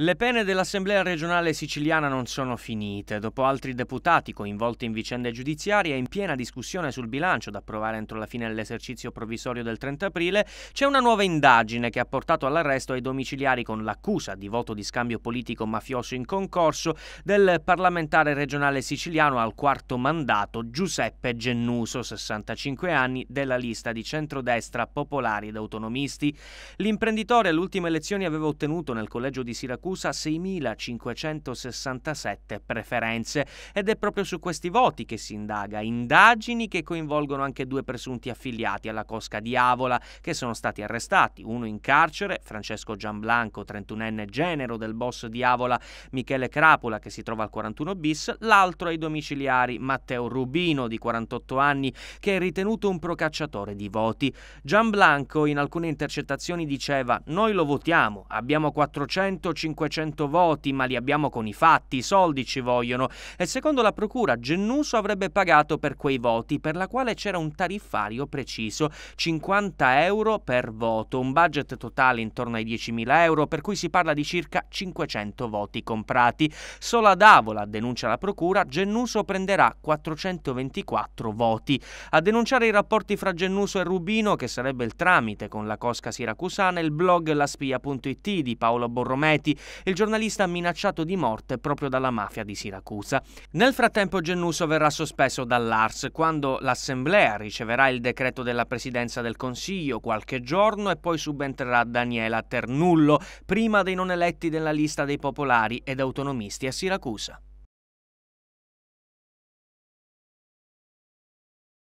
Le pene dell'Assemblea regionale siciliana non sono finite. Dopo altri deputati coinvolti in vicende giudiziarie e in piena discussione sul bilancio da approvare entro la fine dell'esercizio provvisorio del 30 aprile, c'è una nuova indagine che ha portato all'arresto ai domiciliari con l'accusa di voto di scambio politico mafioso in concorso del parlamentare regionale siciliano al quarto mandato Giuseppe Gennuso, 65 anni, della lista di centrodestra popolari ed autonomisti. L'imprenditore alle ultime elezioni aveva ottenuto nel collegio di Siracusa accusa 6.567 preferenze ed è proprio su questi voti che si indaga, indagini che coinvolgono anche due presunti affiliati alla Cosca di Avola che sono stati arrestati, uno in carcere, Francesco Gianblanco, 31enne genero del boss di Avola Michele Crapola che si trova al 41 bis, l'altro ai domiciliari Matteo Rubino di 48 anni che è ritenuto un procacciatore di voti. Gianblanco in alcune intercettazioni diceva "Noi lo votiamo, abbiamo 450 500 voti, ma li abbiamo con i fatti, i soldi ci vogliono. E secondo la procura Gennuso avrebbe pagato per quei voti, per la quale c'era un tariffario preciso, 50 euro per voto, un budget totale intorno ai 10.000 euro, per cui si parla di circa 500 voti comprati. Solo ad Avola, denuncia la procura, Gennuso prenderà 424 voti. A denunciare i rapporti fra Gennuso e Rubino, che sarebbe il tramite con la Cosca Siracusana, il blog laspia.it di Paolo Borrometi, il giornalista minacciato di morte proprio dalla mafia di Siracusa. Nel frattempo Gennuso verrà sospeso dall'ARS quando l'Assemblea riceverà il decreto della Presidenza del Consiglio qualche giorno e poi subentrerà Daniela Ternullo, prima dei non eletti della lista dei popolari ed autonomisti a Siracusa.